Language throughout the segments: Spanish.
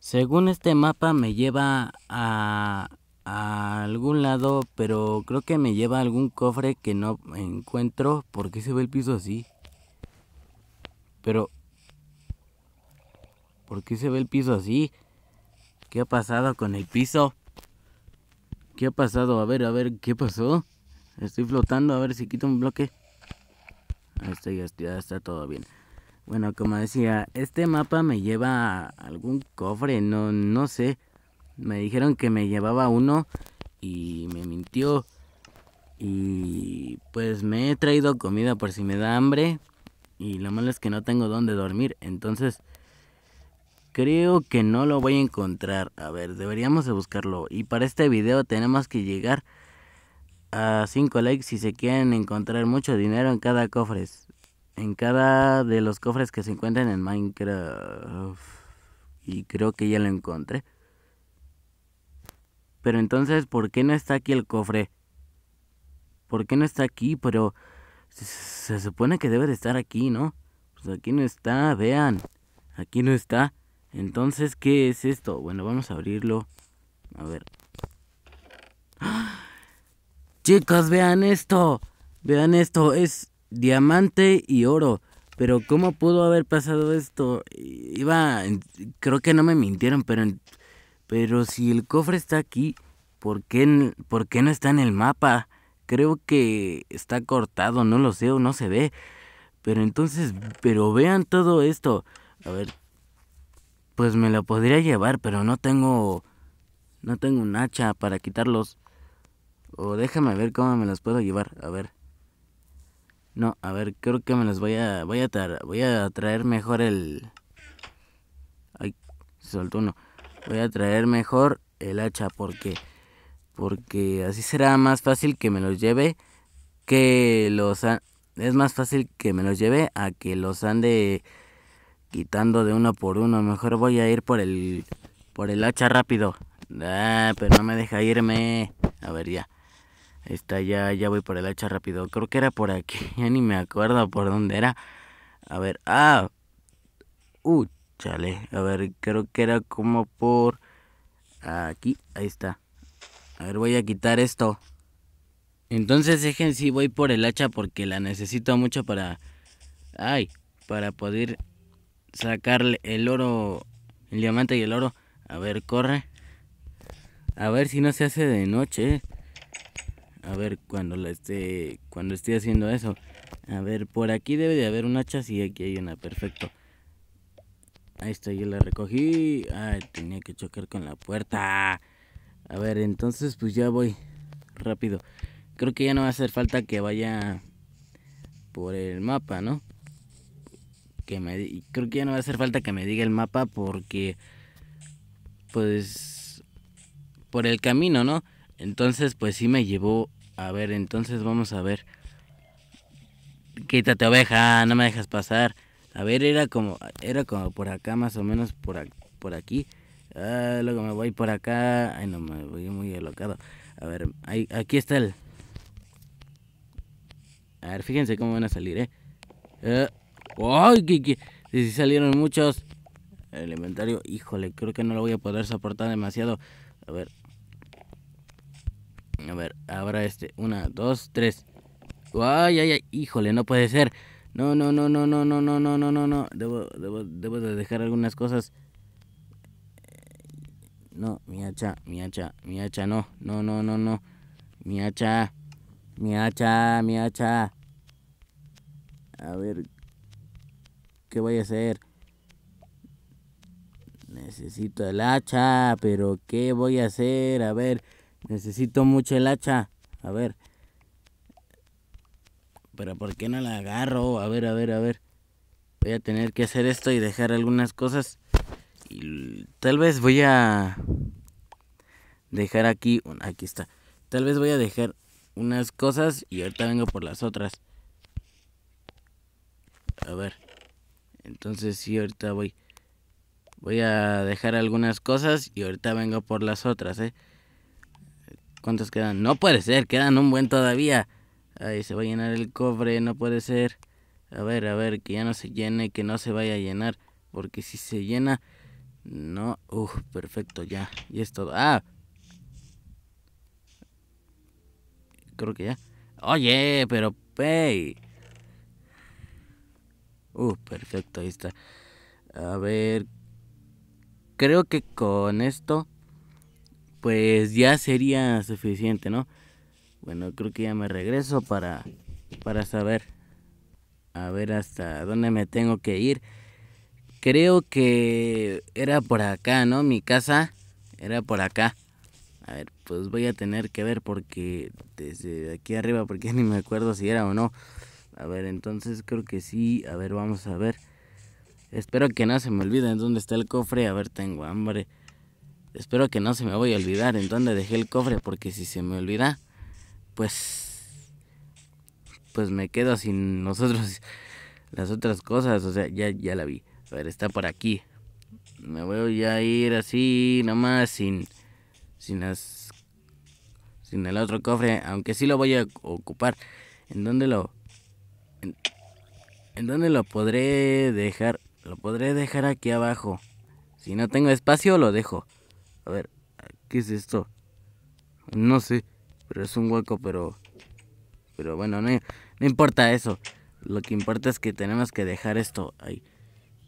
Según este mapa me lleva a, algún lado, pero creo que me lleva a algún cofre que no encuentro. ¿Por qué se ve el piso así? Pero... ¿Por qué se ve el piso así? ¿Qué ha pasado con el piso? ¿Qué ha pasado? A ver, a ver, ¿qué pasó? Estoy flotando, a ver si quito un bloque. Ahí está, está todo bien. Bueno, como decía, este mapa me lleva a algún cofre, no, no sé. Me dijeron que me llevaba uno y me mintió. Y pues me he traído comida por si me da hambre. Y lo malo es que no tengo dónde dormir. Entonces, creo que no lo voy a encontrar. A ver, deberíamos de buscarlo. Y para este video tenemos que llegar a 5 likes si se quieren encontrar mucho dinero en cada cofre en cada de los cofres que se encuentran en Minecraft. Y creo que ya lo encontré. Pero entonces, ¿por qué no está aquí el cofre? ¿Por qué no está aquí? Pero se, supone que debe de estar aquí, ¿no? Pues aquí no está, vean. Aquí no está. Entonces, ¿qué es esto? Bueno, vamos a abrirlo. A ver. ¡Ah! Chicos, vean esto. Vean esto. Es, diamante y oro. Pero ¿cómo pudo haber pasado esto? Iba, creo que no me mintieron, pero, pero si el cofre está aquí, ¿por qué, ¿por qué no está en el mapa? Creo que está cortado, no lo sé o no se ve. Pero entonces, pero vean todo esto. A ver, pues me lo podría llevar, pero no tengo, no tengo un hacha para quitarlos. O déjame ver cómo me las puedo llevar, a ver. No, a ver, creo que me los voy a. Voy a, voy a traer mejor el. Ay, se soltó uno. Voy a traer mejor el hacha porque. Porque así será más fácil que me los lleve. Que los. Es más fácil que me los lleve a que los ande quitando de uno por uno. Mejor voy a ir por el. Por el hacha rápido. Ah, pero no me deja irme. A ver, ya. Está ya, ya voy por el hacha rápido. Creo que era por aquí. Ya ni me acuerdo por dónde era. A ver, ah. Uh, chale. A ver, creo que era como por aquí. Ahí está. A ver, voy a quitar esto. Entonces, dejen si voy por el hacha porque la necesito mucho para... Ay, para poder sacarle el oro, el diamante y el oro. A ver, corre. A ver si no se hace de noche a ver cuando la esté cuando esté haciendo eso a ver por aquí debe de haber una chasis aquí hay una perfecto ahí está yo la recogí ay tenía que chocar con la puerta a ver entonces pues ya voy rápido creo que ya no va a hacer falta que vaya por el mapa no que me creo que ya no va a hacer falta que me diga el mapa porque pues por el camino no entonces, pues sí me llevó a ver, entonces vamos a ver. Quítate oveja, no me dejas pasar. A ver, era como era como por acá más o menos por por aquí. Ah, luego me voy por acá. Ay, no me voy muy alocado. A ver, ahí, aquí está el A ver, fíjense cómo van a salir, eh. eh ¡Ay, qué, Sí, sí salieron muchos. El inventario, híjole, creo que no lo voy a poder soportar demasiado. A ver, a ver, ahora este. Una, dos, tres. Ay, ay, ay. Híjole, no puede ser. No, no, no, no, no, no, no, no, no, no, no. Debo, debo, debo de dejar algunas cosas. No, mi hacha, mi hacha, mi hacha, no. No, no, no, no. Mi hacha. Mi hacha, mi hacha. A ver. ¿Qué voy a hacer? Necesito el hacha, pero ¿qué voy a hacer? A ver. Necesito mucho el hacha. A ver. Pero ¿por qué no la agarro? A ver, a ver, a ver. Voy a tener que hacer esto y dejar algunas cosas. Y tal vez voy a dejar aquí... Aquí está. Tal vez voy a dejar unas cosas y ahorita vengo por las otras. A ver. Entonces si ahorita voy. Voy a dejar algunas cosas y ahorita vengo por las otras, ¿eh? ¿Cuántos quedan? No puede ser, quedan un buen todavía. Ahí se va a llenar el cofre, no puede ser. A ver, a ver, que ya no se llene, que no se vaya a llenar. Porque si se llena... No, ¡Uf! perfecto, ya. Y esto. Ah. Creo que ya. Oye, pero... ¡pey! Uh, perfecto, ahí está. A ver. Creo que con esto pues ya sería suficiente, ¿no? Bueno, creo que ya me regreso para, para saber, a ver hasta dónde me tengo que ir. Creo que era por acá, ¿no? Mi casa era por acá. A ver, pues voy a tener que ver porque desde aquí arriba, porque ni me acuerdo si era o no. A ver, entonces creo que sí. A ver, vamos a ver. Espero que no se me olvide dónde está el cofre. A ver, tengo hambre espero que no se me voy a olvidar en dónde dejé el cofre, porque si se me olvida, pues, pues me quedo sin nosotros las otras cosas, o sea, ya, ya la vi. A ver, está por aquí. Me voy a ir así, nomás, sin, sin las, sin el otro cofre, aunque sí lo voy a ocupar. ¿En dónde lo, en, en dónde lo podré dejar? Lo podré dejar aquí abajo. Si no tengo espacio, lo dejo. A ver, ¿qué es esto? No sé, pero es un hueco, pero... Pero bueno, no, no importa eso. Lo que importa es que tenemos que dejar esto ahí.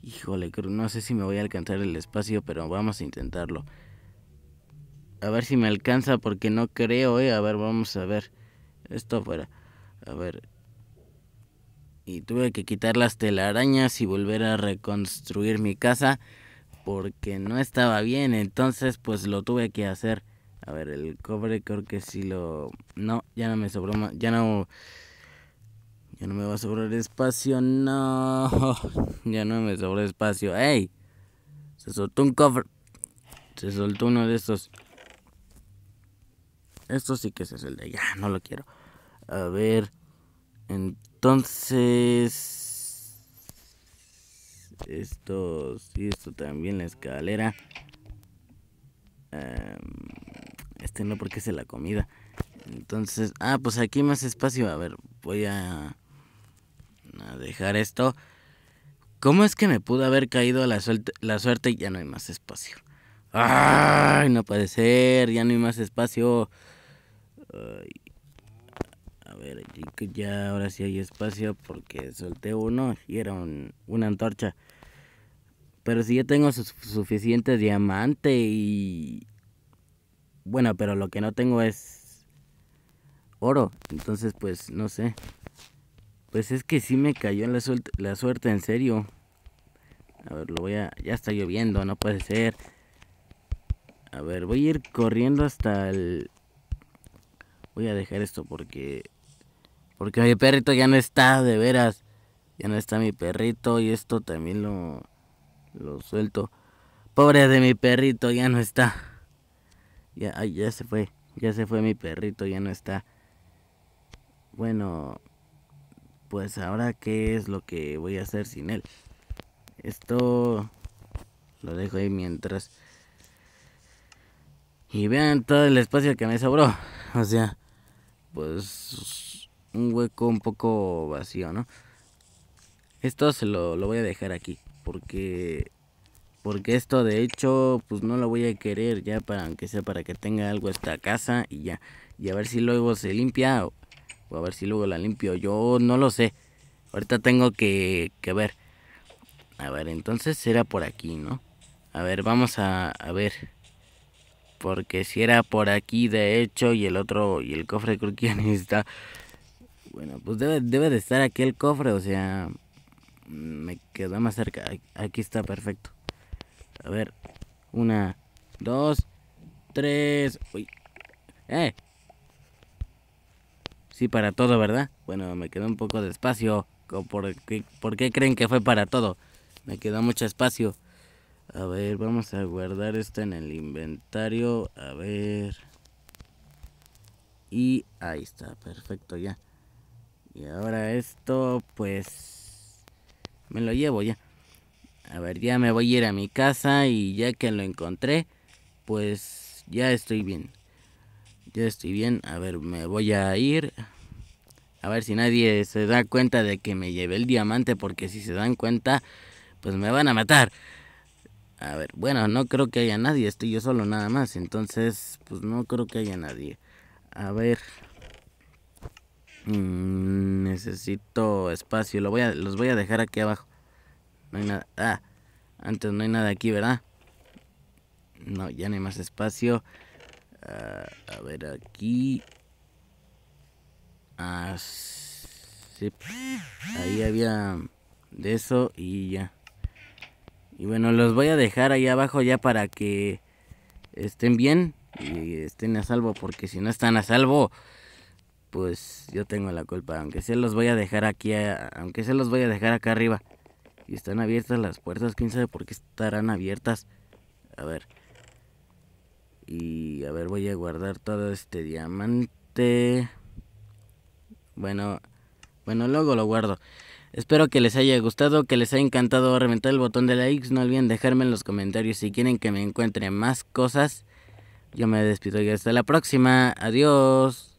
Híjole, no sé si me voy a alcanzar el espacio, pero vamos a intentarlo. A ver si me alcanza, porque no creo, eh. A ver, vamos a ver. Esto fuera. A ver. Y tuve que quitar las telarañas y volver a reconstruir mi casa porque no estaba bien, entonces pues lo tuve que hacer. A ver, el cobre creo que si lo... No, ya no me sobró más, ya no... Ya no me va a sobrar espacio, no. Ya no me sobró espacio. ¡Ey! Se soltó un cofre. Se soltó uno de estos. Esto sí que se de Ya, no lo quiero. A ver. Entonces... Esto, sí, esto también la escalera em, este no porque es la comida entonces ah pues aquí más espacio a ver voy a, a dejar esto ¿Cómo es que me pudo haber caído la suerte, la suerte y ya no hay más espacio? ¡Ay! No puede ser, ya no hay más espacio. Ay. A ver, ya ahora sí hay espacio porque solté uno y era una antorcha. Pero sí, ya tengo suficiente diamante y... Bueno, pero lo que no tengo es oro. Entonces, pues, no sé. Pues es que sí me cayó la, suerte, la suerte, en serio. A ver, lo voy a... Ya está lloviendo, no puede ser. A ver, voy a ir corriendo hasta el... Voy a dejar esto porque porque, mi perrito ya no está, de veras. Ya no está mi perrito y esto también lo, lo suelto. Pobre de mi perrito, ya no está. Ya, ya se fue, ya se fue mi perrito, ya no está. Bueno, pues ahora qué es lo que voy a hacer sin él. Esto lo dejo ahí mientras. Y vean todo el espacio que me sobró. O sea, pues un hueco un poco vacío, ¿no? Esto se lo, voy a dejar aquí porque porque esto de hecho pues no lo voy a querer ya para aunque sea para que tenga algo esta casa y ya y a ver si luego se limpia o, a ver si luego la limpio yo no lo sé ahorita tengo que, que ver a ver entonces será por aquí no a ver vamos a, a ver porque si era por aquí de hecho y el otro y el cofre creo que ya está bueno, pues debe, de estar aquí el cofre, o sea, me quedó más cerca. Aquí está perfecto. A ver, una, dos, tres. Uy. ¡Eh! Sí, para todo, ¿verdad? Bueno, me quedó un poco de espacio. ¿Por ¿Por qué creen que fue para todo? Me quedó mucho espacio. A ver, vamos a guardar esto en el inventario. A ver. Y ahí está, perfecto ya. Y ahora esto, pues... Me lo llevo ya. A ver, ya me voy a ir a mi casa y ya que lo encontré, pues ya estoy bien. Ya estoy bien. A ver, me voy a ir. A ver si nadie se da cuenta de que me llevé el diamante, porque si se dan cuenta, pues me van a matar. A ver, bueno, no creo que haya nadie, estoy yo solo nada más, entonces, pues no creo que haya nadie. A ver. Mm, necesito espacio. Lo voy a, los voy a dejar aquí abajo. No hay nada. Ah, antes no hay nada aquí, ¿verdad? No, ya no hay más espacio. Ah, a ver, aquí. Ah, ahí había de eso y ya. Y bueno, los voy a dejar ahí abajo ya para que estén bien y estén a salvo, porque si no están a salvo, pues yo tengo la culpa, aunque se los voy a dejar aquí, aunque se los voy a dejar acá arriba. Y están abiertas las puertas, quién sabe por qué estarán abiertas. A ver. Y a ver, voy a guardar todo este diamante. Bueno, bueno, luego lo guardo. Espero que les haya gustado, que les haya encantado reventar el botón de likes. No olviden dejarme en los comentarios si quieren que me encuentre más cosas. Yo me despido y hasta la próxima. Adiós.